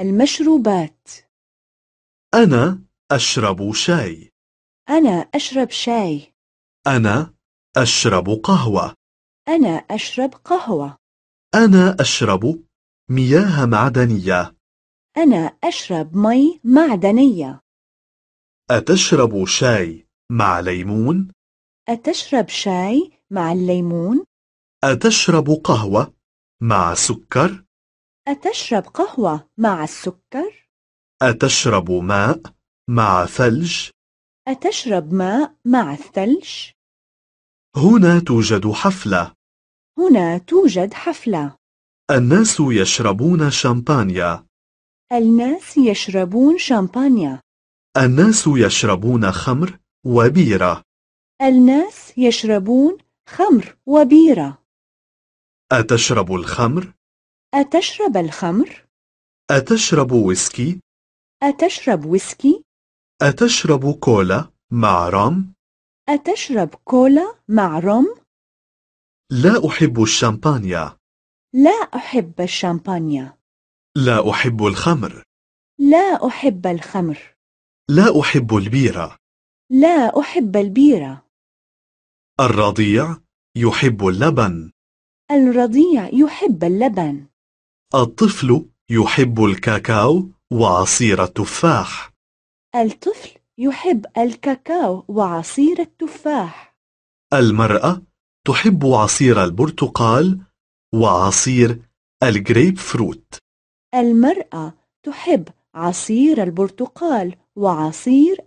المشروبات أنا أشرب شاي أنا أشرب شاي أنا أشرب قهوة أنا أشرب قهوة أنا أشرب مياه معدنية أنا أشرب مي معدنية أتشرب شاي مع ليمون؟ أتشرب شاي مع الليمون؟ أتشرب قهوة مع سكر؟ أتشرب قهوة مع السكر؟ أتشرب ماء مع ثلج؟ أتشرب ماء مع الثلج؟ هنا توجد حفلة هنا توجد حفلة الناس يشربون شامبانيا الناس يشربون شامبانيا الناس يشربون خمر وبيرة الناس يشربون خمر وبيرة أتشرب الخمر؟ أتشرب الخمر؟ أتشرب ويسكي؟ أتشرب ويسكي؟ أتشرب كولا مع رم؟ أتشرب كولا مع رم؟ لا أحب الشامبانيا. لا أحب الشامبانيا. لا أحب الخمر لا أحب الخمر لا أحب البيرة لا أحب البيرة الرضيع يحب اللبن الرضيع يحب اللبن الطفل يحب الكاكاو وعصير التفاح الطفل يحب الكاكاو وعصير التفاح المرأة تحب عصير البرتقال وعصير الجريب فروت المرأة تحب عصير البرتقال وعصير